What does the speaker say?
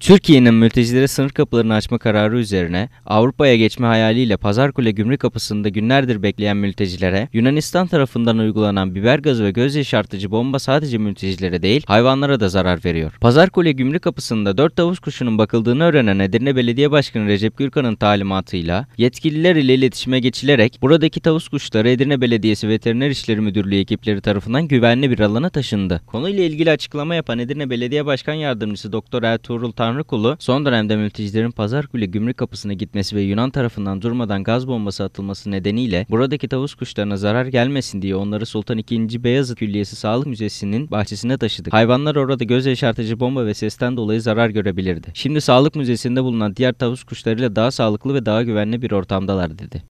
Türkiye'nin mültecilere sınır kapılarını açma kararı üzerine Avrupa'ya geçme hayaliyle Pazarkule gümrük kapısında günlerdir bekleyen mültecilere Yunanistan tarafından uygulanan biber gazı ve göz yaşartıcı bomba sadece mültecilere değil hayvanlara da zarar veriyor. Pazarkule gümrük kapısında 4 tavus kuşunun bakıldığını öğrenen Edirne Belediye Başkanı Recep Gürkan'ın talimatıyla yetkililer ile iletişime geçilerek buradaki tavus kuşları Edirne Belediyesi Veteriner İşleri Müdürlüğü ekipleri tarafından güvenli bir alana taşındı. Konuyla ilgili açıklama yapan Edirne Belediye Başkan Yardımcısı Doktor Ertuğrul Tan Tanrıkulu son dönemde mültecilerin pazar günü gümrük kapısına gitmesi ve Yunan tarafından durmadan gaz bombası atılması nedeniyle buradaki tavus kuşlarına zarar gelmesin diye onları Sultan II. Beyazıt Külliyesi Sağlık Müzesi'nin bahçesine taşıdık. Hayvanlar orada göz yaşartıcı bomba ve sesten dolayı zarar görebilirdi. Şimdi Sağlık Müzesi'nde bulunan diğer tavus kuşlarıyla daha sağlıklı ve daha güvenli bir ortamdalar dedi.